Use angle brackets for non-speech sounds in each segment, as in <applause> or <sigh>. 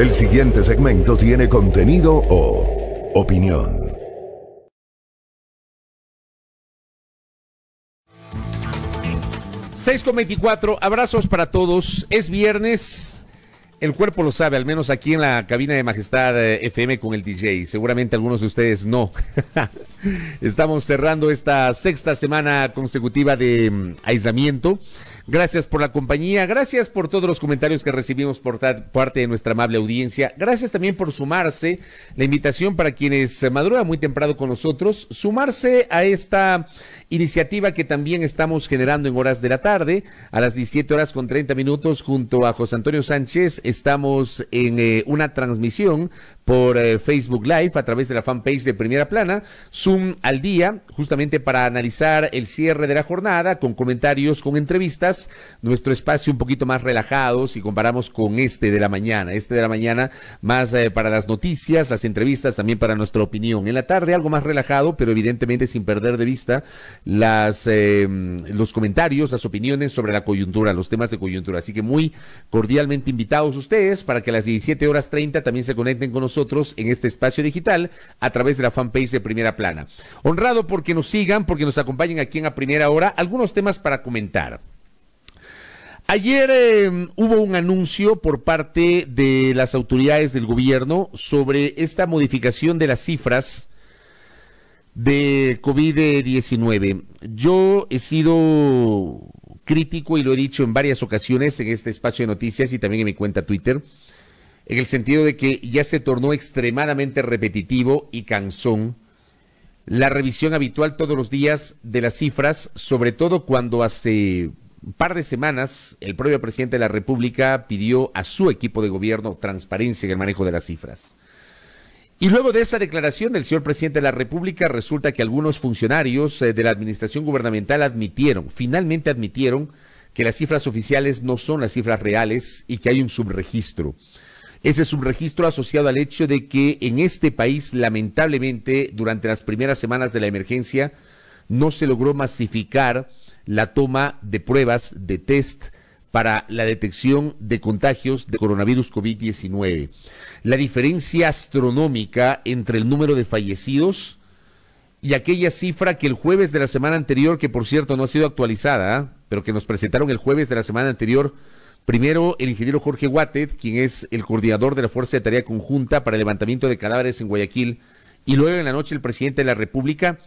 El siguiente segmento tiene contenido o opinión. 6,24, abrazos para todos. Es viernes, el cuerpo lo sabe, al menos aquí en la cabina de Majestad eh, FM con el DJ. Seguramente algunos de ustedes no. <laughs> Estamos cerrando esta sexta semana consecutiva de mm, aislamiento. Gracias por la compañía, gracias por todos los comentarios que recibimos por parte de nuestra amable audiencia. Gracias también por sumarse. La invitación para quienes eh, madrugan muy temprano con nosotros, sumarse a esta iniciativa que también estamos generando en horas de la tarde, a las 17 horas con 30 minutos, junto a José Antonio Sánchez. Estamos en eh, una transmisión por eh, Facebook Live a través de la fanpage de Primera Plana, Zoom al día, justamente para analizar el cierre de la jornada con comentarios, con entrevistas, nuestro espacio un poquito más relajado si comparamos con este de la mañana, este de la mañana más eh, para las noticias, las entrevistas, también para nuestra opinión. En la tarde algo más relajado, pero evidentemente sin perder de vista las, eh, los comentarios, las opiniones sobre la coyuntura, los temas de coyuntura. Así que muy cordialmente invitados ustedes para que a las 17 horas 30 también se conecten con nosotros en este espacio digital a través de la fanpage de Primera Plana. Honrado porque nos sigan, porque nos acompañen aquí en la Primera Hora. Algunos temas para comentar. Ayer em, hubo un anuncio por parte de las autoridades del gobierno sobre esta modificación de las cifras de COVID-19. Yo he sido crítico y lo he dicho en varias ocasiones en este espacio de noticias y también en mi cuenta Twitter en el sentido de que ya se tornó extremadamente repetitivo y cansón la revisión habitual todos los días de las cifras, sobre todo cuando hace un par de semanas el propio presidente de la República pidió a su equipo de gobierno transparencia en el manejo de las cifras. Y luego de esa declaración del señor presidente de la República, resulta que algunos funcionarios eh, de la administración gubernamental admitieron, finalmente admitieron, que las cifras oficiales no son las cifras reales y que hay un subregistro. Ese es un registro asociado al hecho de que en este país, lamentablemente, durante las primeras semanas de la emergencia, no se logró masificar la toma de pruebas de test para la detección de contagios de coronavirus COVID-19. La diferencia astronómica entre el número de fallecidos y aquella cifra que el jueves de la semana anterior, que por cierto no ha sido actualizada, ¿eh? pero que nos presentaron el jueves de la semana anterior, Primero, el ingeniero Jorge Guatet, quien es el coordinador de la Fuerza de Tarea Conjunta para el Levantamiento de Cadáveres en Guayaquil, y luego en la noche el presidente de la República.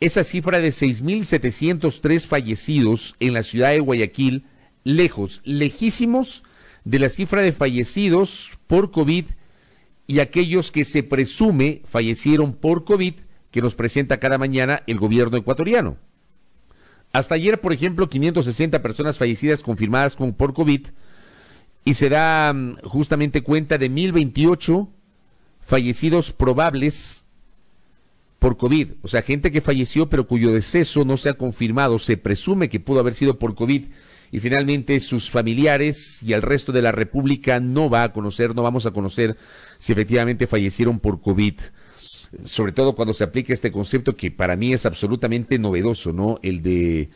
Esa cifra de 6.703 fallecidos en la ciudad de Guayaquil, lejos, lejísimos de la cifra de fallecidos por COVID y aquellos que se presume fallecieron por COVID que nos presenta cada mañana el gobierno ecuatoriano. Hasta ayer, por ejemplo, 560 personas fallecidas confirmadas con, por COVID y se da mm, justamente cuenta de 1028 fallecidos probables por COVID, o sea, gente que falleció pero cuyo deceso no se ha confirmado, se presume que pudo haber sido por COVID y finalmente sus familiares y el resto de la República no va a conocer, no vamos a conocer si efectivamente fallecieron por COVID sobre todo cuando se aplica este concepto que para mí es absolutamente novedoso, ¿no? El de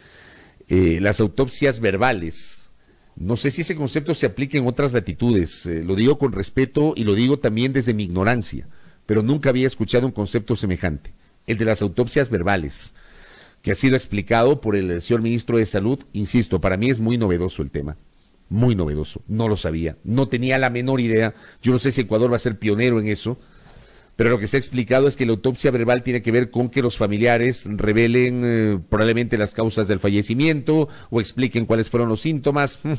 eh, las autopsias verbales. No sé si ese concepto se aplica en otras latitudes, eh, lo digo con respeto y lo digo también desde mi ignorancia, pero nunca había escuchado un concepto semejante, el de las autopsias verbales, que ha sido explicado por el señor ministro de Salud. Insisto, para mí es muy novedoso el tema, muy novedoso, no lo sabía, no tenía la menor idea, yo no sé si Ecuador va a ser pionero en eso, pero lo que se ha explicado es que la autopsia verbal tiene que ver con que los familiares revelen eh, probablemente las causas del fallecimiento o expliquen cuáles fueron los síntomas. Mm.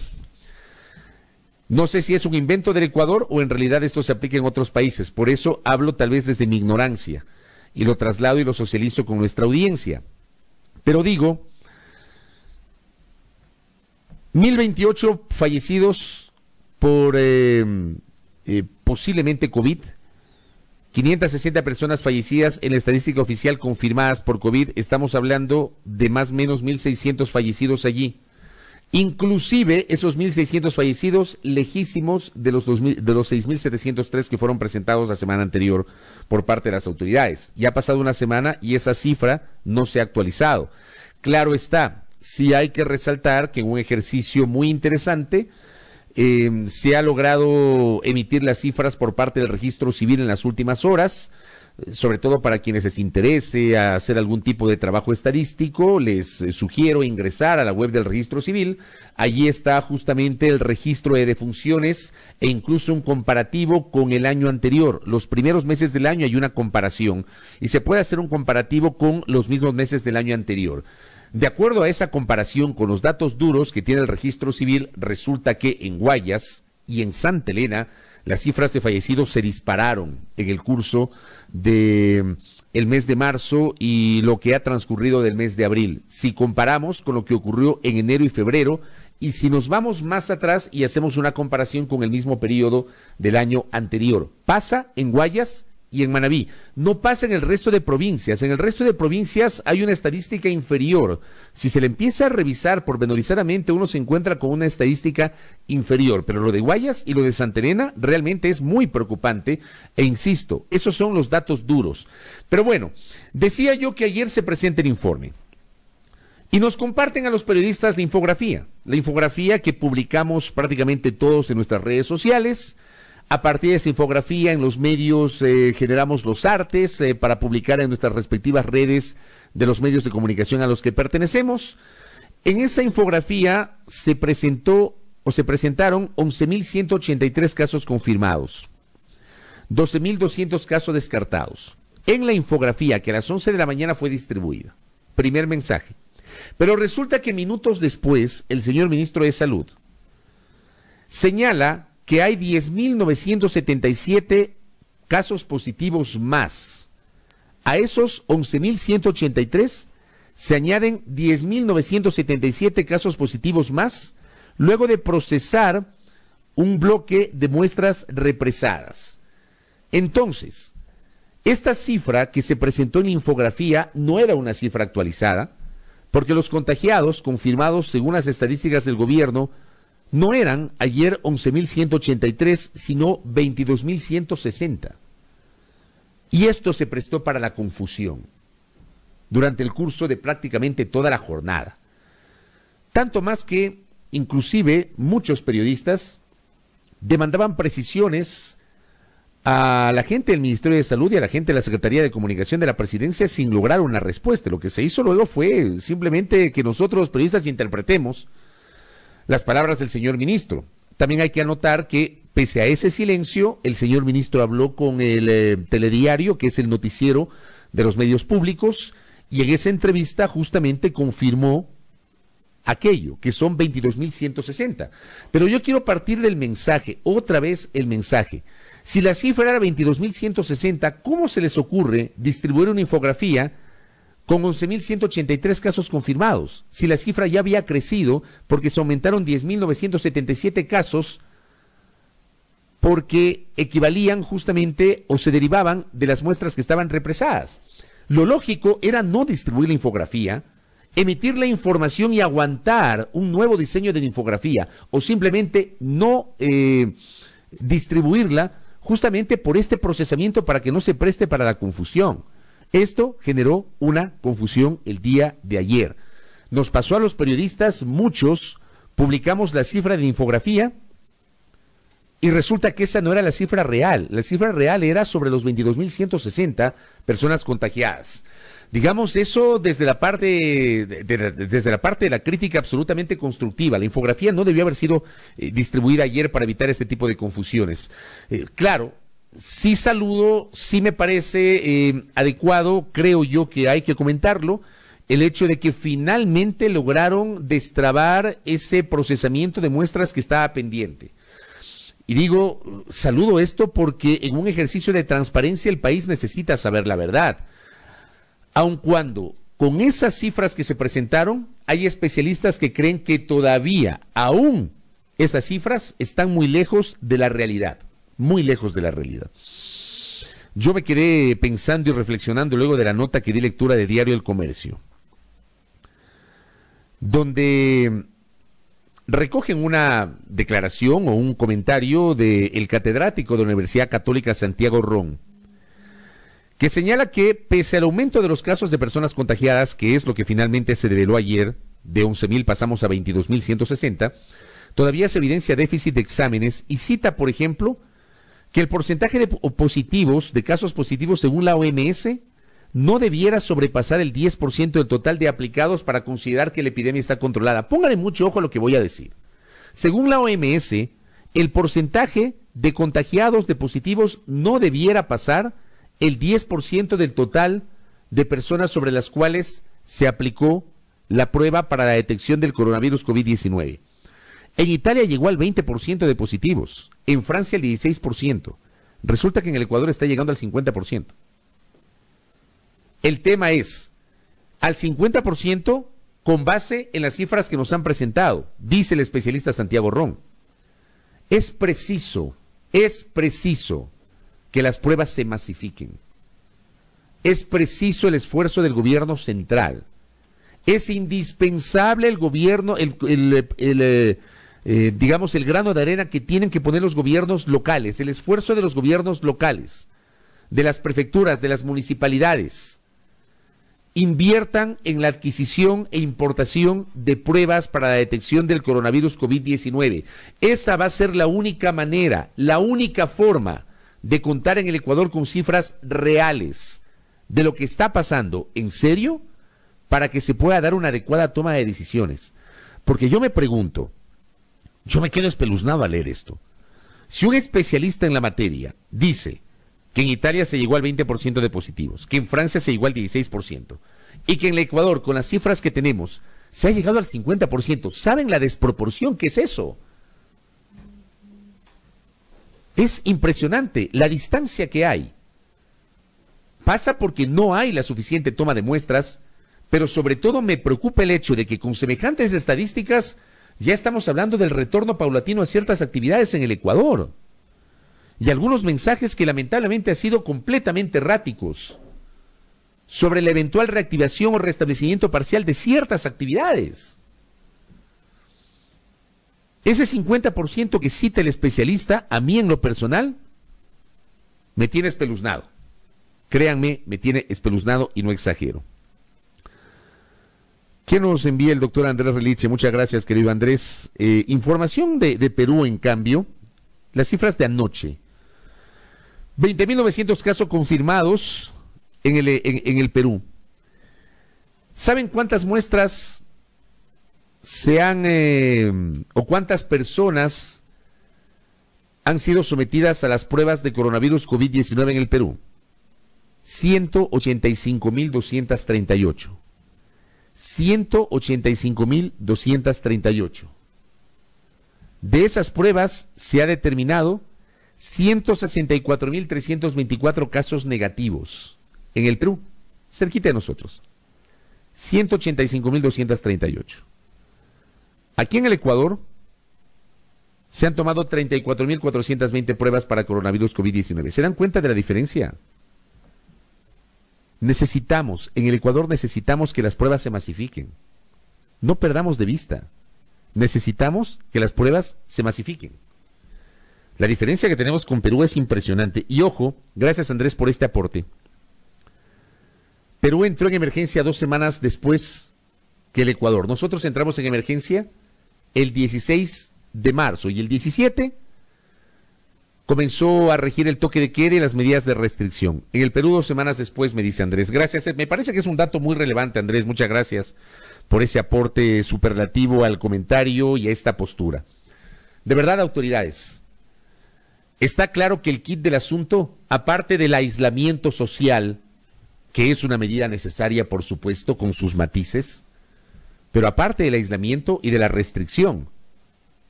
No sé si es un invento del Ecuador o en realidad esto se aplica en otros países, por eso hablo tal vez desde mi ignorancia y lo traslado y lo socializo con nuestra audiencia. Pero digo, 1028 fallecidos por eh, eh, posiblemente COVID, 560 personas fallecidas en la estadística oficial confirmadas por COVID. Estamos hablando de más o menos 1.600 fallecidos allí. Inclusive esos 1.600 fallecidos lejísimos de los, de los 6.703 que fueron presentados la semana anterior por parte de las autoridades. Ya ha pasado una semana y esa cifra no se ha actualizado. Claro está, sí hay que resaltar que en un ejercicio muy interesante eh, se ha logrado emitir las cifras por parte del registro civil en las últimas horas, eh, sobre todo para quienes les interese hacer algún tipo de trabajo estadístico, les eh, sugiero ingresar a la web del registro civil. Allí está justamente el registro de defunciones e incluso un comparativo con el año anterior. Los primeros meses del año hay una comparación y se puede hacer un comparativo con los mismos meses del año anterior. De acuerdo a esa comparación con los datos duros que tiene el registro civil, resulta que en Guayas y en Santa Elena las cifras de fallecidos se dispararon en el curso de mm, el mes de marzo y lo que ha transcurrido del mes de abril. Si comparamos con lo que ocurrió en enero y febrero, y si nos vamos más atrás y hacemos una comparación con el mismo periodo del año anterior, pasa en Guayas y en Manabí. No pasa en el resto de provincias. En el resto de provincias hay una estadística inferior. Si se le empieza a revisar pormenorizadamente, uno se encuentra con una estadística inferior. Pero lo de Guayas y lo de Santa Elena realmente es muy preocupante. E insisto, esos son los datos duros. Pero bueno, decía yo que ayer se presenta el informe. Y nos comparten a los periodistas la infografía, la infografía que publicamos prácticamente todos en nuestras redes sociales, a partir de esa infografía en los medios eh, generamos los artes eh, para publicar en nuestras respectivas redes de los medios de comunicación a los que pertenecemos. En esa infografía se presentó o se presentaron 11.183 casos confirmados, 12.200 casos descartados. En la infografía que a las 11 de la mañana fue distribuida. Primer mensaje. Pero resulta que minutos después el señor ministro de Salud señala que hay 10.977 casos positivos más. A esos 11.183 se añaden 10.977 casos positivos más luego de procesar un bloque de muestras represadas. Entonces, esta cifra que se presentó en la infografía no era una cifra actualizada, porque los contagiados confirmados según las estadísticas del gobierno no eran ayer 11.183, sino 22.160. Y esto se prestó para la confusión durante el curso de prácticamente toda la jornada. Tanto más que, inclusive, muchos periodistas demandaban precisiones a la gente del Ministerio de Salud y a la gente de la Secretaría de Comunicación de la Presidencia sin lograr una respuesta. Lo que se hizo luego fue simplemente que nosotros, periodistas, interpretemos las palabras del señor ministro. También hay que anotar que, pese a ese silencio, el señor ministro habló con el eh, telediario, que es el noticiero de los medios públicos, y en esa entrevista justamente confirmó aquello, que son 22.160. Pero yo quiero partir del mensaje, otra vez el mensaje. Si la cifra era 22.160, ¿cómo se les ocurre distribuir una infografía con 11.183 casos confirmados, si la cifra ya había crecido porque se aumentaron 10.977 casos porque equivalían justamente o se derivaban de las muestras que estaban represadas. Lo lógico era no distribuir la infografía, emitir la información y aguantar un nuevo diseño de la infografía o simplemente no eh, distribuirla justamente por este procesamiento para que no se preste para la confusión. Esto generó una confusión el día de ayer. Nos pasó a los periodistas, muchos publicamos la cifra de infografía y resulta que esa no era la cifra real. La cifra real era sobre los 22.160 personas contagiadas. Digamos eso desde la parte de, desde la parte de la crítica absolutamente constructiva. La infografía no debió haber sido eh, distribuida ayer para evitar este tipo de confusiones. Eh, claro, sí saludo, sí me parece eh, adecuado, creo yo que hay que comentarlo, el hecho de que finalmente lograron destrabar ese procesamiento de muestras que estaba pendiente. Y digo, saludo esto porque en un ejercicio de transparencia el país necesita saber la verdad. Aun cuando con esas cifras que se presentaron, hay especialistas que creen que todavía, aún, esas cifras están muy lejos de la realidad muy lejos de la realidad. Yo me quedé pensando y reflexionando luego de la nota que di lectura de Diario El Comercio, donde recogen una declaración o un comentario del catedrático de la Universidad Católica Santiago Ron, que señala que pese al aumento de los casos de personas contagiadas, que es lo que finalmente se reveló ayer, de 11.000 pasamos a 22.160, todavía se evidencia déficit de exámenes y cita, por ejemplo, que el porcentaje de positivos, de casos positivos según la OMS, no debiera sobrepasar el 10% del total de aplicados para considerar que la epidemia está controlada. Pónganle mucho ojo a lo que voy a decir. Según la OMS, el porcentaje de contagiados de positivos no debiera pasar el 10% del total de personas sobre las cuales se aplicó la prueba para la detección del coronavirus COVID-19. En Italia llegó al 20% de positivos, en Francia el 16%. Resulta que en el Ecuador está llegando al 50%. El tema es, al 50% con base en las cifras que nos han presentado, dice el especialista Santiago Ron. Es preciso, es preciso que las pruebas se masifiquen. Es preciso el esfuerzo del gobierno central. Es indispensable el gobierno, el, el, eh, eh, digamos, el grano de arena que tienen que poner los gobiernos locales, el esfuerzo de los gobiernos locales, de las prefecturas, de las municipalidades, inviertan en la adquisición e importación de pruebas para la detección del coronavirus COVID-19. Esa va a ser la única manera, la única forma de contar en el Ecuador con cifras reales de lo que está pasando en serio para que se pueda dar una adecuada toma de decisiones. Porque yo me pregunto, yo me quedo espeluznado al leer esto. Si un especialista en la materia dice que en Italia se llegó al 20% de positivos, que en Francia se llegó al 16%, y que en el Ecuador, con las cifras que tenemos, se ha llegado al 50%, ¿saben la desproporción que es eso? Es impresionante la distancia que hay. Pasa porque no hay la suficiente toma de muestras, pero sobre todo me preocupa el hecho de que con semejantes estadísticas ya estamos hablando del retorno paulatino a ciertas actividades en el Ecuador y algunos mensajes que lamentablemente han sido completamente erráticos sobre la eventual reactivación o restablecimiento parcial de ciertas actividades. Ese 50% que cita el especialista, a mí en lo personal, me tiene espeluznado. Créanme, me tiene espeluznado y no exagero. ¿Qué nos envía el doctor Andrés Reliche. Muchas gracias, querido Andrés. Eh, información de, Perú, en cambio, las cifras de anoche. 20.900 casos confirmados en el, Perú. ¿Saben cuántas muestras se han eh, o cuántas personas han sido sometidas a las pruebas de coronavirus COVID-19 en el Perú? 185.238. 185.238. De esas pruebas se ha determinado 164.324 casos negativos en el Perú, cerquita de nosotros. 185.238. Aquí en el Ecuador se han tomado 34.420 pruebas para coronavirus COVID-19. ¿Se dan cuenta de la diferencia? Necesitamos, en el Ecuador necesitamos que las pruebas se masifiquen. No perdamos de vista. Necesitamos que las pruebas se masifiquen. La diferencia que tenemos con Perú es impresionante. Y ojo, gracias Andrés por este aporte. Perú entró en emergencia dos semanas después que el Ecuador. Nosotros entramos en emergencia el 16 de marzo y el 17 comenzó a regir el toque de queda y las medidas de restricción. En el Perú, dos semanas después, me dice Andrés. Gracias. Eh, me parece que es un dato muy relevante, Andrés. Muchas gracias por ese aporte superlativo al comentario y a esta postura. De verdad, autoridades, está claro que el kit del asunto, aparte del aislamiento social, que es una medida necesaria, por supuesto, con sus matices, pero aparte del aislamiento y de la restricción,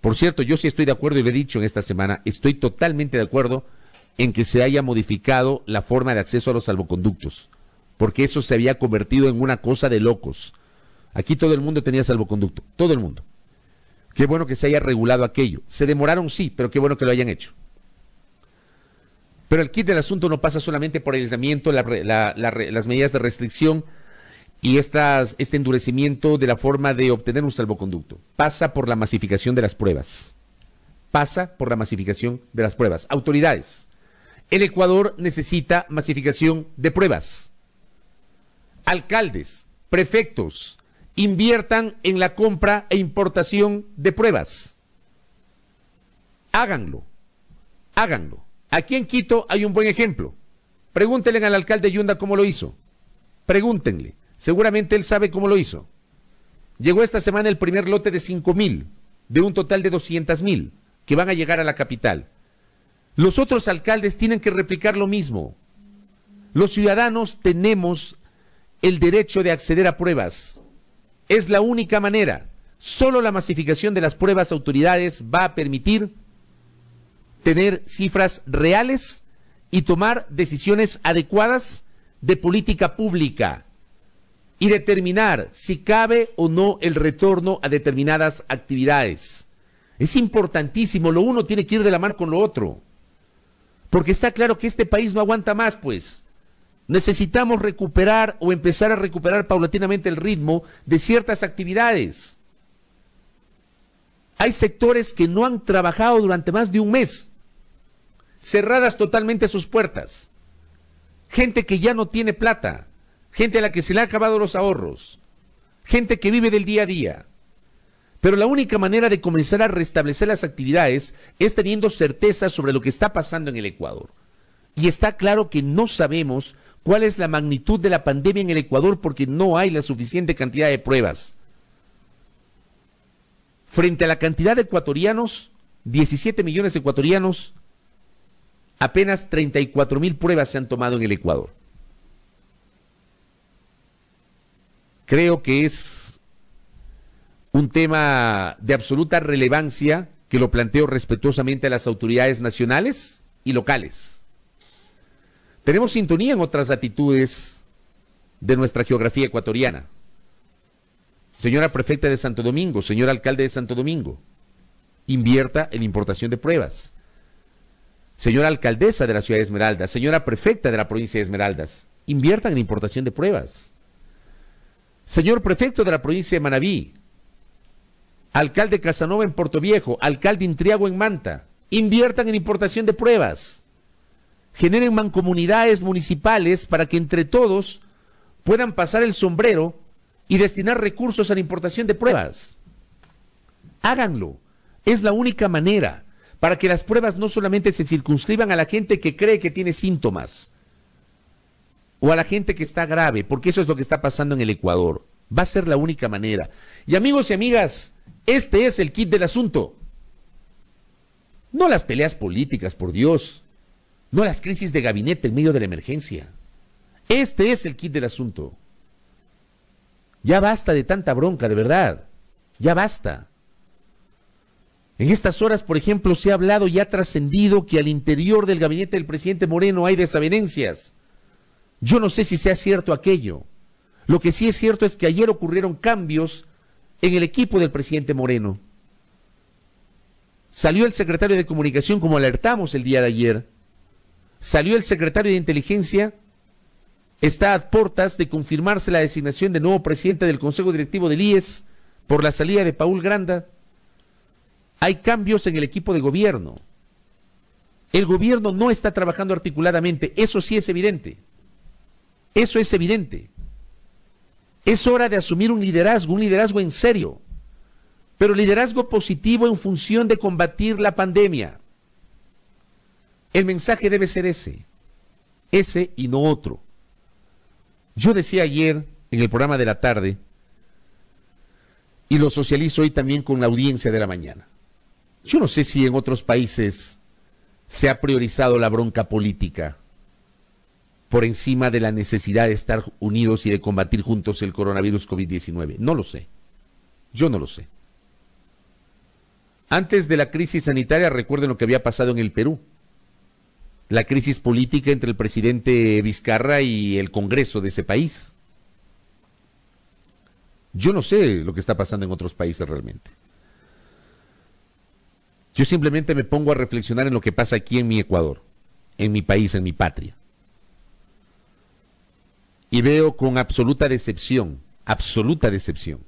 por cierto, yo sí estoy de acuerdo y lo he dicho en esta semana, estoy totalmente de acuerdo en que se haya modificado la forma de acceso a los salvoconductos, porque eso se había convertido en una cosa de locos. Aquí todo el mundo tenía salvoconducto, todo el mundo. Qué bueno que se haya regulado aquello. Se demoraron, sí, pero qué bueno que lo hayan hecho. Pero el kit del asunto no pasa solamente por el aislamiento, las medidas de restricción, y este endurecimiento de la forma de obtener un salvoconducto pasa por la masificación de las pruebas. Pasa por la masificación de las pruebas. Autoridades, el Ecuador necesita masificación de pruebas. Alcaldes, prefectos, inviertan en la compra e importación de pruebas. Háganlo, háganlo. Aquí en Quito hay un buen ejemplo. Pregúntenle al alcalde Yunda cómo lo hizo. Pregúntenle. Seguramente él sabe cómo lo hizo. Llegó esta semana el primer lote de 5 mil, de un total de 200 mil, que van a llegar a la capital. Los otros alcaldes tienen que replicar lo mismo. Los ciudadanos tenemos el derecho de acceder a pruebas. Es la única manera. Solo la masificación de las pruebas autoridades va a permitir tener cifras reales y tomar decisiones adecuadas de política pública y determinar si cabe o no el retorno a determinadas actividades. Es importantísimo, lo uno tiene que ir de la mar con lo otro. Porque está claro que este país no aguanta más, pues. Necesitamos recuperar o empezar a recuperar paulatinamente el ritmo de ciertas actividades. Hay sectores que no han trabajado durante más de un mes, cerradas totalmente sus puertas. Gente que ya no tiene plata gente a la que se le han acabado los ahorros, gente que vive del día a día. Pero la única manera de comenzar a restablecer las actividades es teniendo certeza sobre lo que está pasando en el Ecuador. Y está claro que no sabemos cuál es la magnitud de la pandemia en el Ecuador porque no hay la suficiente cantidad de pruebas. Frente a la cantidad de ecuatorianos, 17 millones de ecuatorianos, apenas 34 mil pruebas se han tomado en el Ecuador. creo que es un tema de absoluta relevancia que lo planteo respetuosamente a las autoridades nacionales y locales. Tenemos sintonía en otras latitudes de nuestra geografía ecuatoriana. Señora prefecta de Santo Domingo, señor alcalde de Santo Domingo, invierta en importación de pruebas. Señora alcaldesa de la ciudad de Esmeraldas, señora prefecta de la provincia de Esmeraldas, inviertan en importación de pruebas. Señor prefecto de la provincia de Manabí, alcalde Casanova en Puerto Viejo, alcalde Intriago en Manta, inviertan en importación de pruebas, generen mancomunidades municipales para que entre todos puedan pasar el sombrero y destinar recursos a la importación de pruebas. Háganlo, es la única manera para que las pruebas no solamente se circunscriban a la gente que cree que tiene síntomas, o a la gente que está grave, porque eso es lo que está pasando en el Ecuador. Va a ser la única manera. Y amigos y amigas, este es el kit del asunto. No las peleas políticas, por Dios. No las crisis de gabinete en medio de la emergencia. Este es el kit del asunto. Ya basta de tanta bronca, de verdad. Ya basta. En estas horas, por ejemplo, se ha hablado y ha trascendido que al interior del gabinete del presidente Moreno hay desavenencias. Yo no sé si sea cierto aquello. Lo que sí es cierto es que ayer ocurrieron cambios en el equipo del presidente Moreno. Salió el secretario de Comunicación como alertamos el día de ayer. Salió el secretario de Inteligencia. Está a portas de confirmarse la designación de nuevo presidente del Consejo Directivo del IES por la salida de Paul Granda. Hay cambios en el equipo de gobierno. El gobierno no está trabajando articuladamente, eso sí es evidente. Eso es evidente. Es hora de asumir un liderazgo, un liderazgo en serio, pero liderazgo positivo en función de combatir la pandemia. El mensaje debe ser ese, ese y no otro. Yo decía ayer en el programa de la tarde, y lo socializo hoy también con la audiencia de la mañana. Yo no sé si en otros países se ha priorizado la bronca política por encima de la necesidad de estar unidos y de combatir juntos el coronavirus COVID-19? No lo sé. Yo no lo sé. Antes de la crisis sanitaria, recuerden lo que había pasado en el Perú. La crisis política entre el presidente Vizcarra y el Congreso de ese país. Yo no sé lo que está pasando en otros países realmente. Yo simplemente me pongo a reflexionar en lo que pasa aquí en mi Ecuador, en mi país, en mi patria y veo con absoluta decepción, absoluta decepción,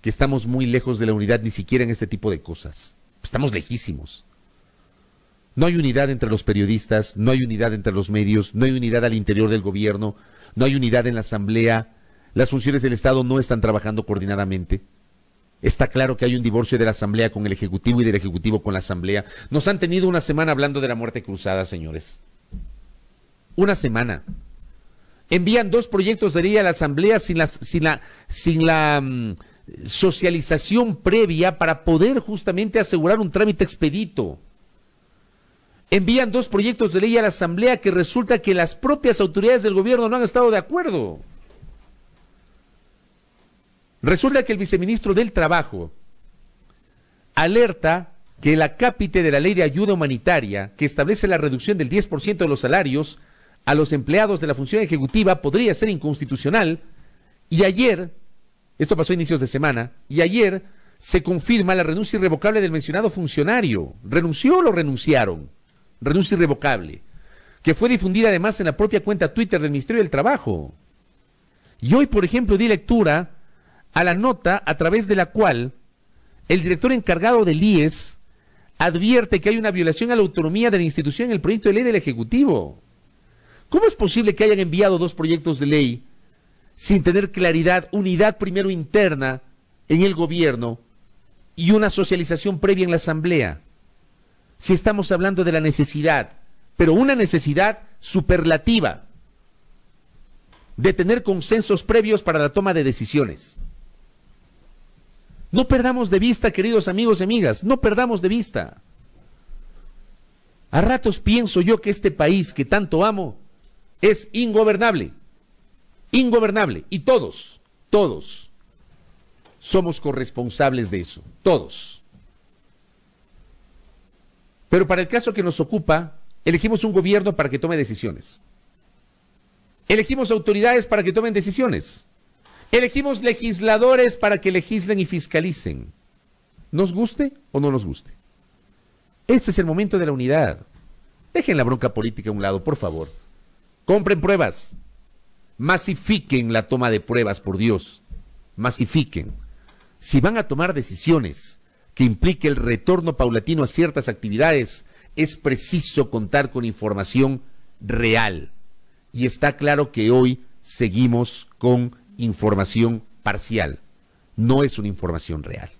que estamos muy lejos de la unidad ni siquiera en este tipo de cosas. Estamos lejísimos. No hay unidad entre los periodistas, no hay unidad entre los medios, no hay unidad al interior del gobierno, no hay unidad en la asamblea, las funciones del Estado no están trabajando coordinadamente. Está claro que hay un divorcio de la Asamblea con el Ejecutivo y del Ejecutivo con la Asamblea. Nos han tenido una semana hablando de la muerte cruzada, señores. Una semana envían dos proyectos de ley a la Asamblea sin, la, mm, socialización previa para poder justamente asegurar un trámite expedito. Envían dos proyectos de ley a la Asamblea que resulta que las propias autoridades del gobierno no han estado de acuerdo. Resulta que el viceministro del Trabajo alerta que la acápite de la ley de ayuda humanitaria, que establece la reducción del 10% de los salarios, a los empleados de la función ejecutiva podría ser inconstitucional y ayer, esto pasó a inicios de semana, y ayer se confirma la renuncia irrevocable del mencionado funcionario. ¿Renunció o lo renunciaron? Renuncia irrevocable, que fue difundida además en la propia cuenta Twitter del Ministerio del Trabajo. Y hoy, por ejemplo, di lectura a la nota a través de la cual el director encargado del IES advierte que hay una violación a la autonomía de la institución en el proyecto de ley del Ejecutivo. ¿Cómo es posible que hayan enviado dos proyectos de ley sin tener claridad, unidad primero interna en el gobierno y una socialización previa en la asamblea? Si estamos hablando de la necesidad, pero una necesidad superlativa de tener consensos previos para la toma de decisiones. No perdamos de vista, queridos amigos y amigas, no perdamos de vista. A ratos pienso yo que este país que tanto amo es ingobernable, ingobernable. Y todos, todos somos corresponsables de eso, todos. Pero para el caso que nos ocupa, elegimos un gobierno para que tome decisiones. Elegimos autoridades para que tomen decisiones. Elegimos legisladores para que legislen y fiscalicen. Nos guste o no nos guste. Este es el momento de la unidad. Dejen la bronca política a un lado, por favor. Compren pruebas. Masifiquen la toma de pruebas, por Dios. Masifiquen. Si van a tomar decisiones que implique el retorno paulatino a ciertas actividades, es preciso contar con información real. Y está claro que hoy seguimos con información parcial. No es una información real.